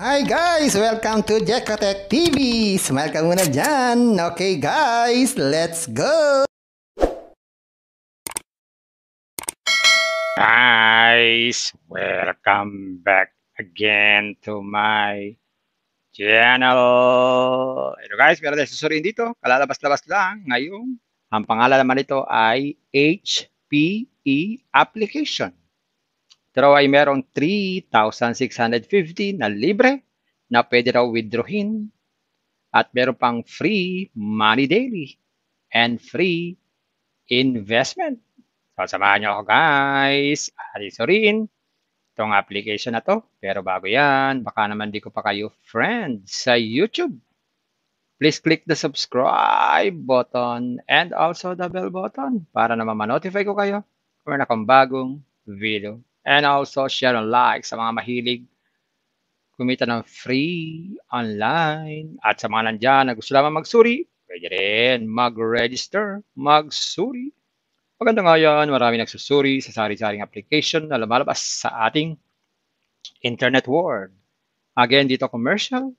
Hi guys! Welcome to Jekotech TV! Smile ka muna dyan! Okay guys, let's go! Guys, welcome back again to my channel! Ito guys, meron tayo susuriin dito. Kalalabas-labas lang Ngayon, ang pangalan naman nito ay HPE application. Pero ay merong 3,650 na libre na pwede raw withdrawin. At meron pang free money daily and free investment. So, samahan nyo ako guys. Alisorin itong application na to. Pero bago yan, baka naman di ko pa kayo friend sa YouTube. Please click the subscribe button and also the bell button para naman ma-notify ko kayo kung na bagong video And also share and like sa mga mahilig kumita ng free online. At sa mga nandyan na gusto lamang magsuri, pwede rin mag-register, magsuri. Maganda nga yan, marami nagsusuri sa sari-saring application na lumalabas sa ating internet world. Again, dito commercial,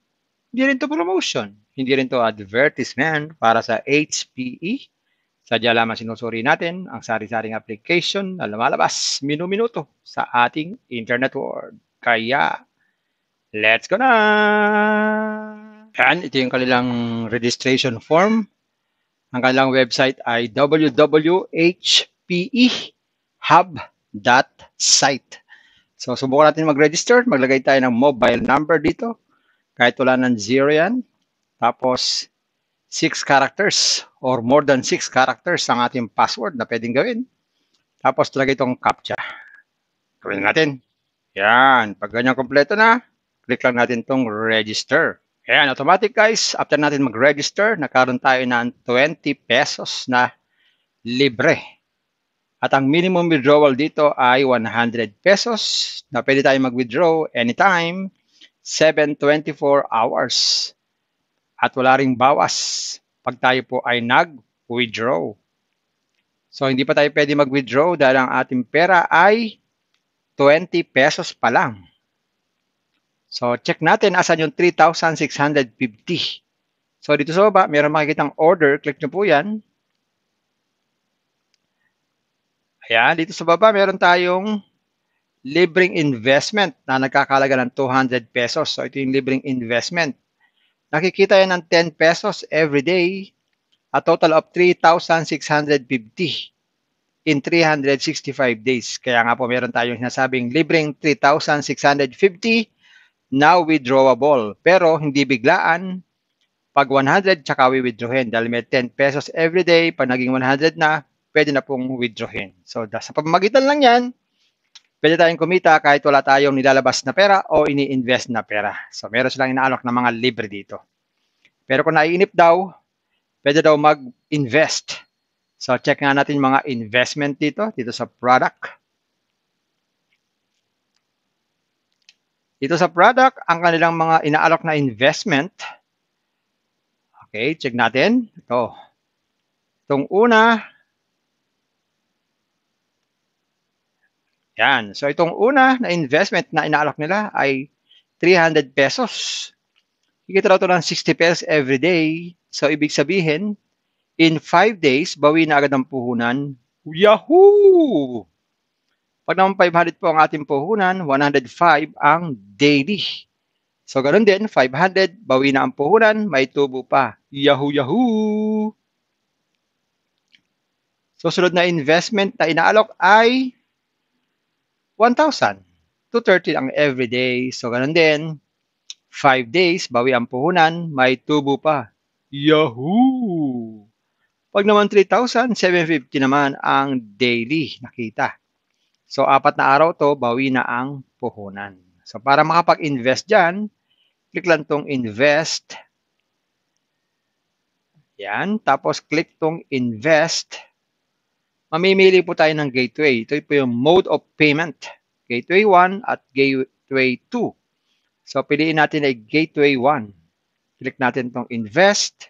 hindi rin to promotion, hindi rin to advertisement para sa HPE Sadya lamang sinusuri natin ang sari-saring application na lumalabas minuminuto sa ating internet world. Kaya, let's go na! Yan, ito yung kanilang registration form. Ang kanilang website ay www.hpehub.site. So, subukan natin mag-register. Maglagay tayo ng mobile number dito. Kahit wala ng zero yan. Tapos, 6 characters or more than 6 characters ang ating password na pwedeng gawin. Tapos talaga itong CAPTCHA. Gawin natin. Yan. Pag ganyan kompleto na, click lang natin itong register. Ayan, automatic guys. After natin mag-register, nakaroon tayo ng 20 pesos na libre. At ang minimum withdrawal dito ay 100 pesos na pwede tayo mag-withdraw anytime, 724 hours at wala ring bawas pag tayo po ay nag-withdraw. So hindi pa tayo pwede mag-withdraw dahil ang ating pera ay 20 pesos pa lang. So check natin asan yung 3,650. So dito sa baba, meron makikitang order. Click nyo po yan. Ayan, dito sa baba, meron tayong libreng investment na nagkakalaga ng 200 pesos. So ito yung libreng investment. Nakikita yan ng 10 pesos every day, a total of 3,650 in 365 days. Kaya nga po meron tayong sinasabing libreng 3,650 now withdrawable. Pero hindi biglaan, pag 100 tsaka withdrawin dahil may 10 pesos every day, pag naging 100 na, pwede na pong withdrawin. So sa pamagitan lang yan, pwede tayong kumita kahit wala tayong nilalabas na pera o ini-invest na pera. So meron silang inaalok ng mga libre dito. Pero kung naiinip daw, pwede daw mag-invest. So check nga natin mga investment dito, dito sa product. Dito sa product, ang kanilang mga inaalok na investment. Okay, check natin. Ito. Itong una, Yan. So itong una na investment na inaalok nila ay 300 pesos. Higit raw ito ng 60 pesos every day. So ibig sabihin, in 5 days, bawi na agad ang puhunan. Yahoo! Pag naman 500 po ang ating puhunan, 105 ang daily. So ganun din, 500, bawi na ang puhunan, may tubo pa. Yahoo! Yahoo! Susunod so, na investment na inaalok ay 1,000. 230 ang everyday. So, ganun din. 5 days, bawi ang puhunan, may tubo pa. Yahoo! Pag naman 3,000, 750 naman ang daily nakita. So, apat na araw to, bawi na ang puhunan. So, para makapag-invest dyan, click lang tong invest. Yan. Tapos, click tong invest mamimili po tayo ng gateway. Ito po yung mode of payment. Gateway 1 at gateway 2. So, piliin natin ay gateway 1. Click natin tong invest.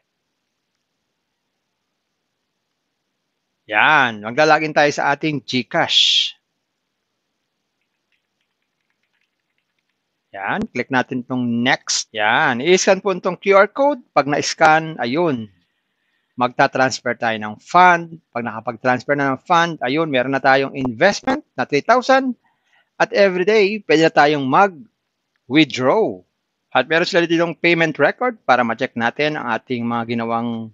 Yan. Maglalagin tayo sa ating GCash. Yan. Click natin tong next. Yan. I-scan po itong QR code. Pag na-scan, ayun magta-transfer tayo ng fund. Pag nakapag-transfer na ng fund, ayun, meron na tayong investment na 3,000. At every day, pwede na tayong mag-withdraw. At meron sila dito yung payment record para ma-check natin ang ating mga ginawang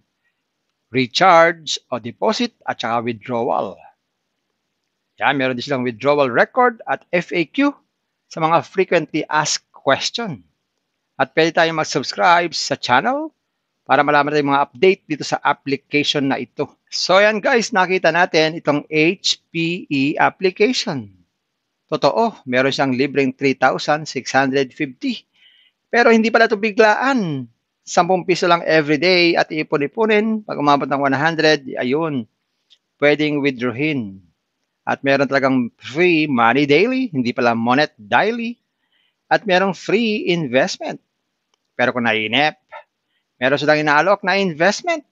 recharge o deposit at saka withdrawal. Yan, meron din silang withdrawal record at FAQ sa mga frequently asked question. At pwede tayong mag-subscribe sa channel para malaman natin mga update dito sa application na ito. So ayan guys, nakita natin itong HPE application. Totoo, meron siyang libreng 3,650. Pero hindi pala ito biglaan. 10 piso lang everyday at ipon-ipunin. Pag umabot ng 100, ayun, pwedeng withdrawin. At meron talagang free money daily, hindi pala monet daily. At merong free investment. Pero kung nainip, meron silang inaalok na investment.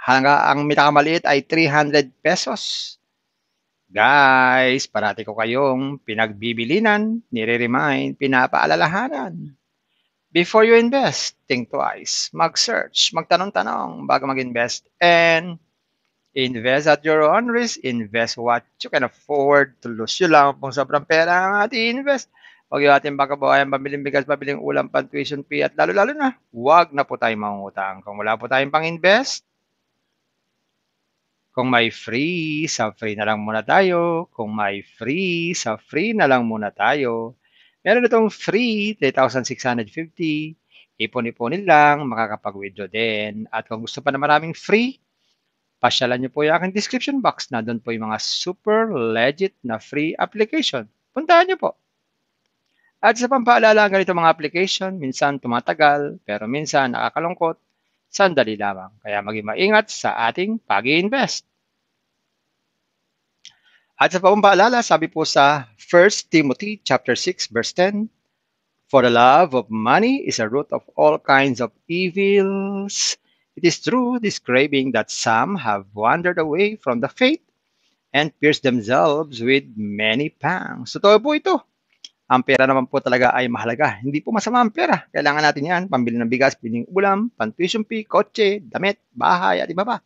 Hanga, ang mitakamaliit ay 300 pesos. Guys, parati ko kayong pinagbibilinan, nire-remind, pinapaalalahanan. Before you invest, think twice. Mag-search, magtanong-tanong bago mag-invest. And invest at your own risk. Invest what you can afford. To lose you lang kung sobrang pera ang ati-invest. Huwag yung ating bakabawayan, pabiling bigas, pabiling ulam, pan tuition fee, at lalo-lalo na, huwag na po tayong mangutang. Kung wala po tayong pang-invest, kung may free, sa free na lang muna tayo. Kung may free, sa free na lang muna tayo. Meron itong free, 3,650. Ipon-iponin lang, makakapag-withdraw din. At kung gusto pa na maraming free, pasyalan niyo po yung aking description box na doon po yung mga super legit na free application. Puntahan niyo po. At sa pampaalala, ganito mga application, minsan tumatagal, pero minsan nakakalungkot, sandali lamang. Kaya maging maingat sa ating pag invest At sa pampaalala, sabi po sa 1 Timothy chapter 6 verse 10, For the love of money is a root of all kinds of evils. It is through this craving that some have wandered away from the faith and pierced themselves with many pangs. Totoo po ito. Ang pera naman po talaga ay mahalaga. Hindi po masama ang pera. Kailangan natin yan. Pambili ng bigas, piling ulam, pantuition fee, kotse, damit, bahay, at iba pa.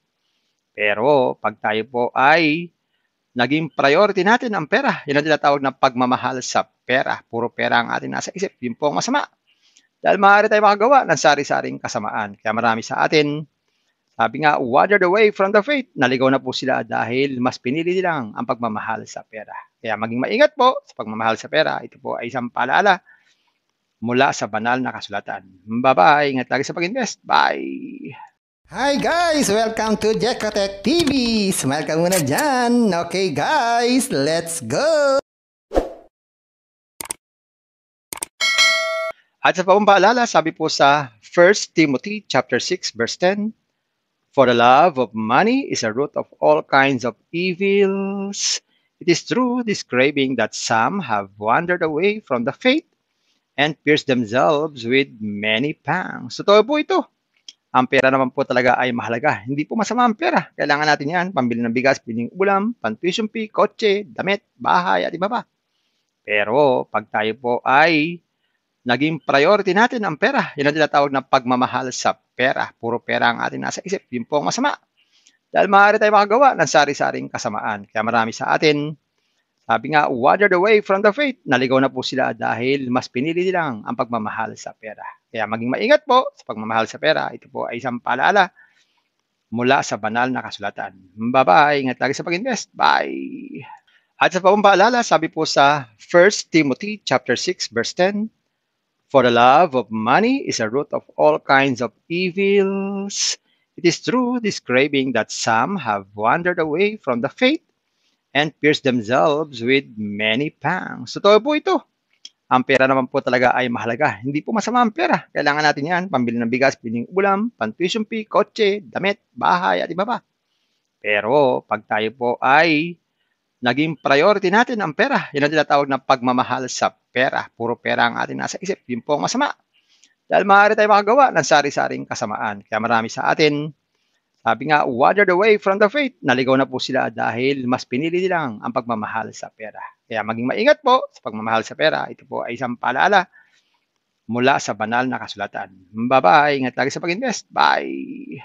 Pero pag tayo po ay naging priority natin ang pera, yun ang tinatawag na pagmamahal sa pera. Puro pera ang atin nasa isip. Yun po ang masama. Dahil maaari tayo makagawa ng sari-saring kasamaan. Kaya marami sa atin sabi nga, watered away from the faith. Naligaw na po sila dahil mas pinili nilang ang pagmamahal sa pera. Kaya maging maingat po sa pagmamahal sa pera. Ito po ay isang paalala mula sa banal na kasulatan. Bye-bye. Ingat lagi sa pag-invest. Bye! Hi guys! Welcome to Jekotech TV! Smile ka muna dyan! Okay guys, let's go! At sa pagpapaalala, sabi po sa 1 Timothy chapter 6 verse 10, For the love of money is a root of all kinds of evils. It is true, describing that some have wandered away from the faith and pierced themselves with many pangs. Totoo po ito. Ang pera naman po talaga ay mahalaga. Hindi po masama ang pera. Kailangan natin yan. Pambili ng bigas, piling ulam, pantuition fee, kotse, damit, bahay, at iba pa. Pero pag tayo po ay naging priority natin ang pera. Yan ang tinatawag na pagmamahal sa pera. Puro pera ang ating nasa isip. Yun po ang masama. Dahil maaari tayo makagawa ng sari-saring kasamaan. Kaya marami sa atin, sabi nga, watered away from the faith. Naligaw na po sila dahil mas pinili nilang ang pagmamahal sa pera. Kaya maging maingat po sa pagmamahal sa pera. Ito po ay isang paalaala mula sa banal na kasulatan. Bye-bye. Ingat lagi sa pag-invest. Bye. At sa pagpapaalala, sabi po sa 1 Timothy chapter 6 verse 10, For the love of money is a root of all kinds of evils. It is true, describing that some have wandered away from the faith and pierced themselves with many pangs. So, Totoo po ito. Ang pera naman po talaga ay mahalaga. Hindi po masama ang pera. Kailangan natin yan. Pambili ng bigas, piling ulam, pantuition fee, kotse, damit, bahay, at iba pa. Pero pag tayo po ay naging priority natin ang pera. Yan ang tinatawag na pagmamahal sa pera. Puro pera ang atin nasa isip. Yun po ang masama. Dahil maaari tayo makagawa ng sari-saring kasamaan. Kaya marami sa atin, sabi nga, watered away from the faith. Naligaw na po sila dahil mas pinili nilang ang pagmamahal sa pera. Kaya maging maingat po sa pagmamahal sa pera. Ito po ay isang paalaala mula sa banal na kasulatan. Bye-bye. Ingat lagi sa pag-invest. Bye!